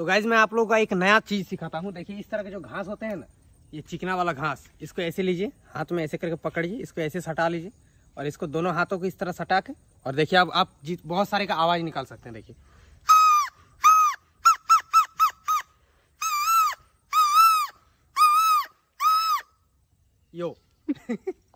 तो गाइज मैं आप लोगों का एक नया चीज़ सिखाता हूँ देखिए इस तरह के जो घास होते हैं ना ये चिकना वाला घास इसको ऐसे लीजिए हाथ में ऐसे करके पकड़िए इसको ऐसे सटा लीजिए और इसको दोनों हाथों को इस तरह सटा के और देखिए अब आप जीत बहुत सारे का आवाज़ निकाल सकते हैं देखिए यो